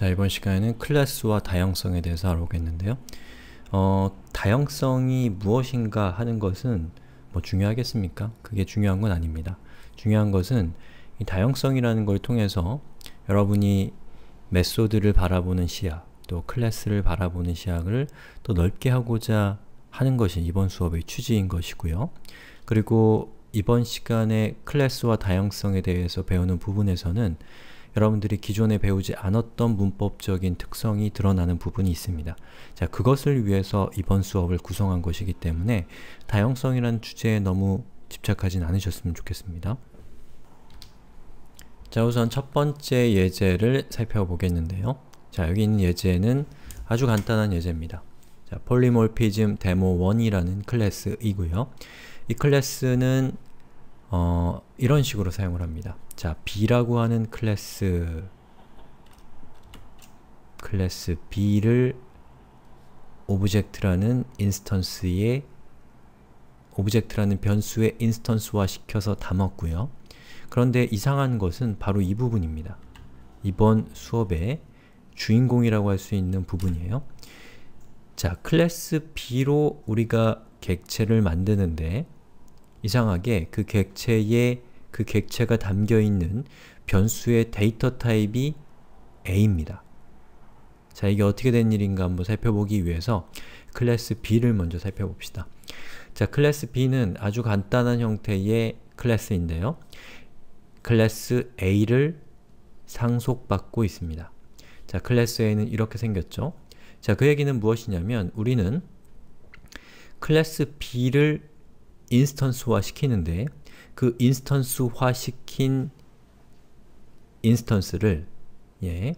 자 이번 시간에는 클래스와 다양성에 대해서 알아보겠는데요. 어, 다양성이 무엇인가 하는 것은 뭐 중요하겠습니까? 그게 중요한 건 아닙니다. 중요한 것은 이 다양성이라는 걸 통해서 여러분이 메소드를 바라보는 시야, 또 클래스를 바라보는 시야를 또 넓게 하고자 하는 것이 이번 수업의 취지인 것이고요. 그리고 이번 시간에 클래스와 다양성에 대해서 배우는 부분에서는 여러분들이 기존에 배우지 않았던 문법적인 특성이 드러나는 부분이 있습니다. 자, 그것을 위해서 이번 수업을 구성한 것이기 때문에 다양성이란 주제에 너무 집착하진 않으셨으면 좋겠습니다. 자, 우선 첫 번째 예제를 살펴보겠는데요. 자, 여기 있는 예제는 아주 간단한 예제입니다. 자, 폴리몰피즘 데모1이라는 클래스이고요. 이 클래스는 어, 이런 식으로 사용을 합니다. 자, B라고 하는 클래스 클래스 B를 오브젝트라는 인스턴스의 오브젝트라는 변수에 인스턴스화 시켜서 담았고요. 그런데 이상한 것은 바로 이 부분입니다. 이번 수업의 주인공이라고 할 수 있는 부분이에요. 자, 클래스 B로 우리가 객체를 만드는데 이상하게 그 객체의 그 객체가 담겨있는 변수의 데이터 타입이 a입니다. 자, 이게 어떻게 된 일인가 한번 살펴보기 위해서 클래스 b를 먼저 살펴봅시다. 자, 클래스 b는 아주 간단한 형태의 클래스인데요. 클래스 a를 상속받고 있습니다. 자, 클래스 a는 이렇게 생겼죠. 자, 그 얘기는 무엇이냐면 우리는 클래스 b를 인스턴스화 시키는데 그 인스턴스화 시킨 인스턴스를 예,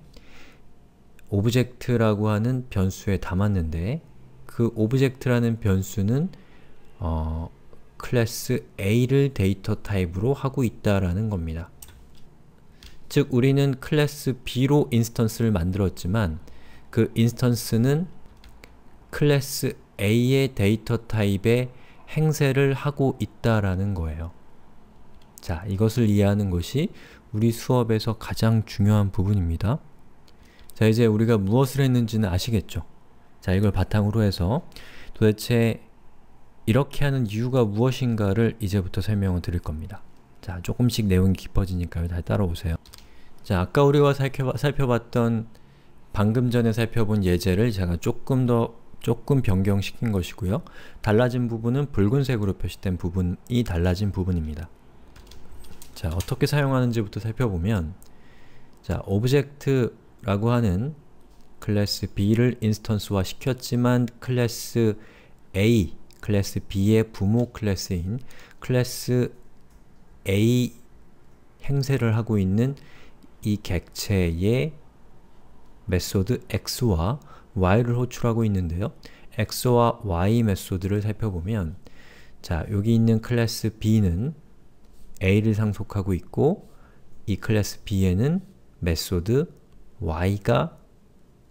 오브젝트라고 하는 변수에 담았는데 그 오브젝트라는 변수는 어, 클래스 A를 데이터 타입으로 하고 있다라는 겁니다. 즉 우리는 클래스 B로 인스턴스를 만들었지만 그 인스턴스는 클래스 A의 데이터 타입에 행세를 하고 있다라는 거예요. 자, 이것을 이해하는 것이 우리 수업에서 가장 중요한 부분입니다. 자, 이제 우리가 무엇을 했는지는 아시겠죠? 자, 이걸 바탕으로 해서 도대체 이렇게 하는 이유가 무엇인가를 이제부터 설명을 드릴 겁니다. 자, 조금씩 내용이 깊어지니까요. 잘 따라오세요. 자, 아까 우리가 살펴봤, 던 방금 전에 살펴본 예제를 제가 조금 더 조금 변경시킨 것이고요. 달라진 부분은 붉은색으로 표시된 부분이 달라진 부분입니다. 자, 어떻게 사용하는지부터 살펴보면 자, 오브젝트라고 하는 클래스 B를 인스턴스화 시켰지만 클래스 A, 클래스 B의 부모 클래스인 클래스 A 행세를 하고 있는 이 객체의 메소드 x와 y를 호출하고 있는데요. x와 y 메소드를 살펴보면 자, 여기 있는 클래스 b는 a를 상속하고 있고 이 클래스 b에는 메소드 y가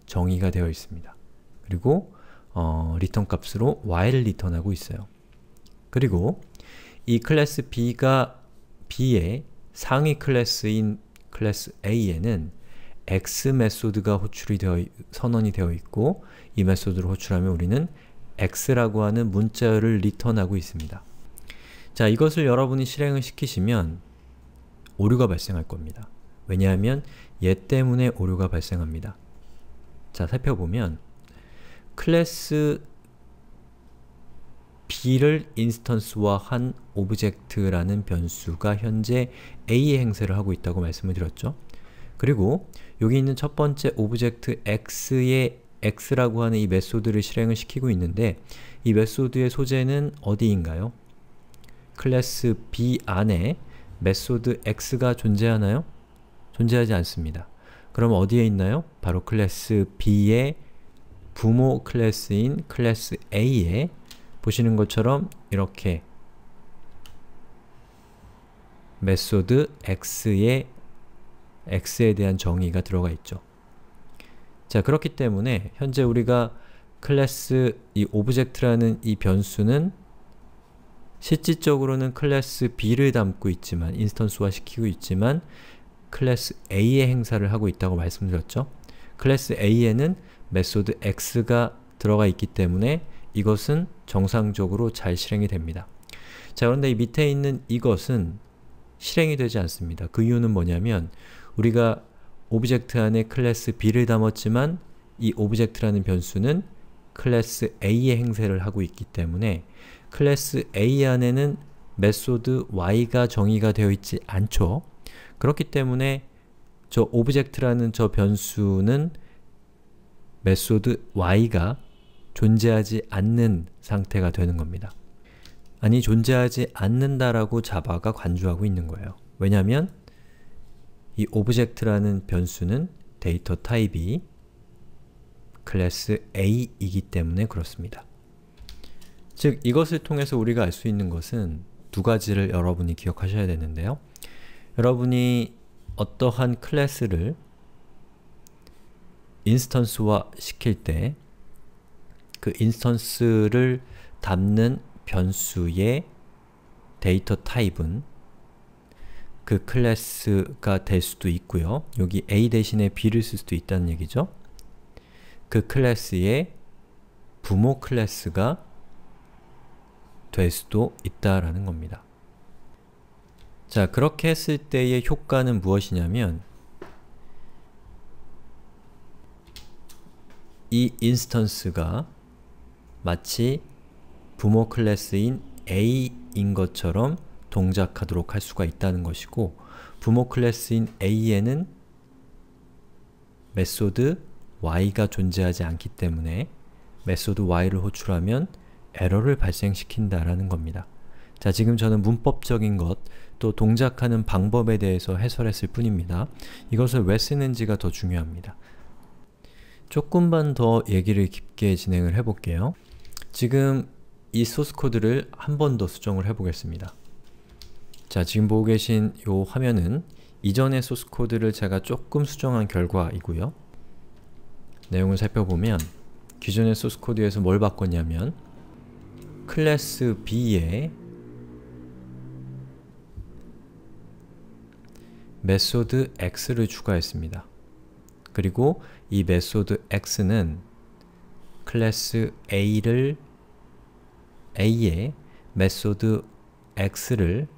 정의가 되어 있습니다. 그리고 어, 리턴 값으로 y를 리턴하고 있어요. 그리고 이 클래스 b가 b의 상위 클래스인 클래스 a에는 x 메소드가 호출이 되어 선언이 되어 있고 이 메소드를 호출하면 우리는 x라고 하는 문자열을 리턴하고 있습니다. 자, 이것을 여러분이 실행을 시키시면 오류가 발생할 겁니다. 왜냐하면 얘 때문에 오류가 발생합니다. 자, 살펴보면 클래스 b를 인스턴스화한 오브젝트라는 변수가 현재 a의 행세를 하고 있다고 말씀을 드렸죠. 그리고 여기 있는 첫 번째 오브젝트 x의 x라고 하는 이 메소드를 실행을 시키고 있는데 이 메소드의 소재는 어디인가요? 클래스 B 안에 메소드 x가 존재하나요? 존재하지 않습니다. 그럼 어디에 있나요? 바로 클래스 B의 부모 클래스인 클래스 A에 보시는 것처럼 이렇게 메소드 x의 x에 대한 정의가 들어가 있죠. 자, 그렇기 때문에 현재 우리가 클래스 이 오브젝트라는 이 변수는 실질적으로는 클래스 B를 담고 있지만 인스턴스화 시키고 있지만 클래스 A의 행사를 하고 있다고 말씀드렸죠. 클래스 A에는 메소드 x가 들어가 있기 때문에 이것은 정상적으로 잘 실행이 됩니다. 자 그런데 이 밑에 있는 이것은 실행이 되지 않습니다. 그 이유는 뭐냐면 우리가 오브젝트 안에 클래스 B를 담았지만 이 오브젝트라는 변수는 클래스 A의 행세를 하고 있기 때문에 클래스 A 안에는 메소드 y가 정의가 되어 있지 않죠. 그렇기 때문에 저 오브젝트라는 저 변수는 메소드 y가 존재하지 않는 상태가 되는 겁니다. 아니 존재하지 않는다라고 자바가 간주하고 있는 거예요. 왜냐하면 이 오브젝트라는 변수는 데이터 타입이 클래스 A이기 때문에 그렇습니다. 즉 이것을 통해서 우리가 알 수 있는 것은 두 가지를 여러분이 기억하셔야 되는데요. 여러분이 어떠한 클래스를 인스턴스화 시킬 때 그 인스턴스를 담는 변수의 데이터 타입은 그 클래스가 될 수도 있고요. 여기 a 대신에 b를 쓸 수도 있다는 얘기죠. 그 클래스의 부모 클래스가 될 수도 있다라는 겁니다. 자, 그렇게 했을 때의 효과는 무엇이냐면 이 인스턴스가 마치 부모 클래스인 A인 것처럼 동작하도록 할 수가 있다는 것이고 부모 클래스인 A에는 메소드 y가 존재하지 않기 때문에 메소드 y를 호출하면 에러를 발생시킨다라는 겁니다. 자, 지금 저는 문법적인 것, 또 동작하는 방법에 대해서 해설했을 뿐입니다. 이것을 왜 쓰는지가 더 중요합니다. 조금만 더 얘기를 깊게 진행을 해볼게요. 지금 이 소스 코드를 한 번 더 수정을 해보겠습니다. 자, 지금 보고 계신 이 화면은 이전의 소스 코드를 제가 조금 수정한 결과이고요. 내용을 살펴보면 기존의 소스 코드에서 뭘 바꿨냐면 클래스 b 에 메소드 x를 추가했습니다. 그리고 이 메소드 x는 클래스 a를 a의 메소드 x를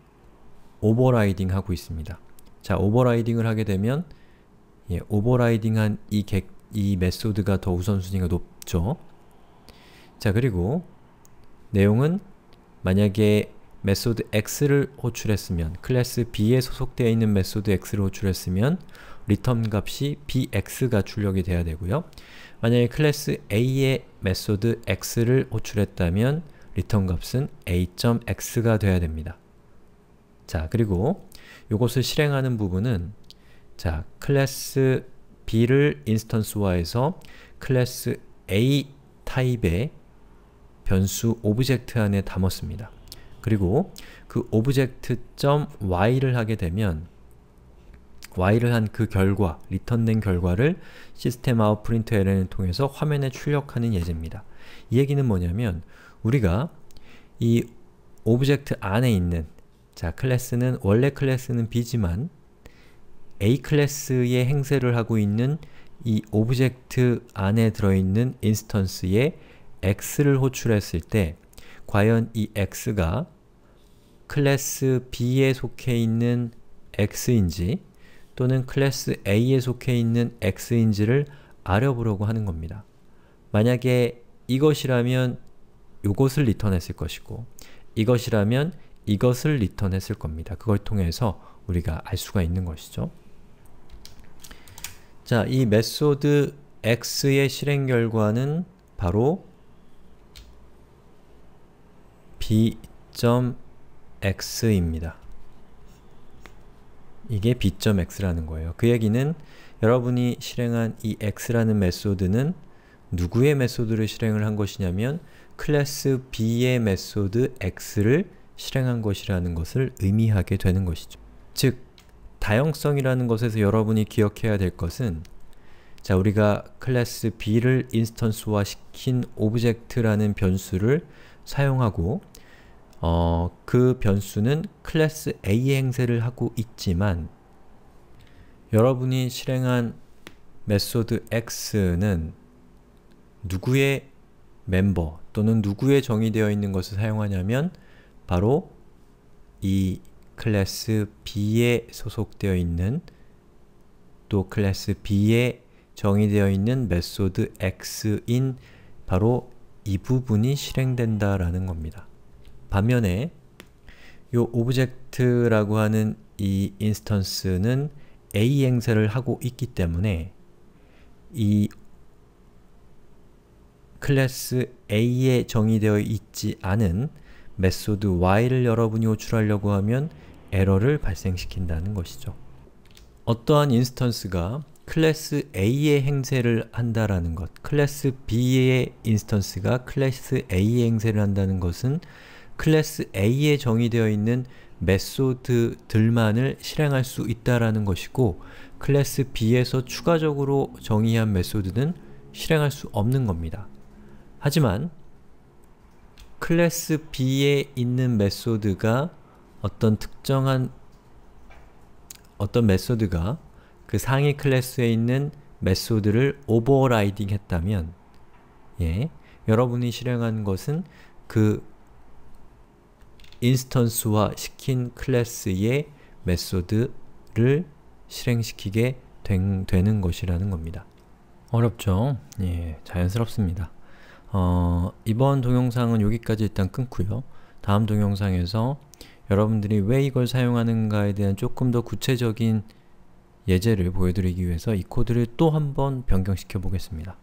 오버라이딩하고 있습니다. 자, 오버라이딩을 하게 되면 예, 오버라이딩한 이, 객, 이 메소드가 더 우선순위가 높죠. 자, 그리고 내용은 만약에 메소드 x를 호출했으면 클래스 b에 소속되어 있는 메소드 x를 호출했으면 리턴 값이 bx가 출력이 돼야 되고요. 만약에 클래스 a의 메소드 x를 호출했다면 리턴 값은 a.x가 돼야 됩니다. 자, 그리고 이것을 실행하는 부분은 자, 클래스 b를 인스턴스화해서 클래스 a 타입의 변수 오브젝트 안에 담았습니다. 그리고 그 오브젝트.y를 하게 되면 y를 한 그 결과, 리턴된 결과를 시스템 아웃 프린트 ln을 통해서 화면에 출력하는 예제입니다. 이 얘기는 뭐냐면 우리가 이 오브젝트 안에 있는 자 클래스는 원래 클래스는 b지만 a 클래스의 행세를 하고 있는 이 오브젝트 안에 들어있는 인스턴스의 x를 호출했을 때 과연 이 x가 클래스 B에 속해 있는 x인지 또는 클래스 A에 속해 있는 x인지를 알아보려고 하는 겁니다. 만약에 이것이라면 이것을 리턴했을 것이고 이것이라면 이것을 리턴했을 겁니다. 그걸 통해서 우리가 알 수가 있는 것이죠. 자, 이 메소드 x의 실행 결과는 바로 b.x입니다. 이게 b.x라는 거예요. 그 얘기는 여러분이 실행한 이 x라는 메소드는 누구의 메소드를 실행을 한 것이냐면 클래스 b의 메소드 x를 실행한 것이라는 것을 의미하게 되는 것이죠. 즉, 다형성이라는 것에서 여러분이 기억해야 될 것은 자, 우리가 클래스 b를 인스턴스화 시킨 오브젝트라는 변수를 사용하고 어, 그 변수는 클래스 A의 행세를 하고 있지만 여러분이 실행한 메소드 x는 누구의 멤버 또는 누구의 정의되어 있는 것을 사용하냐면 바로 이 클래스 B에 소속되어 있는 또 클래스 B에 정의되어 있는 메소드 x인 바로 이 부분이 실행된다라는 겁니다. 반면에 요 오브젝트라고 하는 이 인스턴스는 a 행세를 하고 있기 때문에 이 클래스 a에 정의되어 있지 않은 메소드 y를 여러분이 호출하려고 하면 에러를 발생시킨다는 것이죠. 어떠한 인스턴스가 클래스 A의 행세를 한다라는 것, 클래스 B의 인스턴스가 클래스 A의 행세를 한다는 것은 클래스 A에 정의되어 있는 메소드들만을 실행할 수 있다라는 것이고 클래스 B에서 추가적으로 정의한 메소드는 실행할 수 없는 겁니다. 하지만 클래스 B에 있는 메소드가 어떤 특정한 어떤 메소드가 그 상위 클래스에 있는 메소드를 오버라이딩 했다면 예, 여러분이 실행한 것은 그 인스턴스화 시킨 클래스의 메소드를 실행시키게 된, 되는 것이라는 겁니다. 어렵죠? 예, 자연스럽습니다. 어, 이번 동영상은 여기까지 일단 끊고요. 다음 동영상에서 여러분들이 왜 이걸 사용하는가에 대한 조금 더 구체적인 예제를 보여드리기 위해서 이 코드를 또 한번 변경시켜 보겠습니다.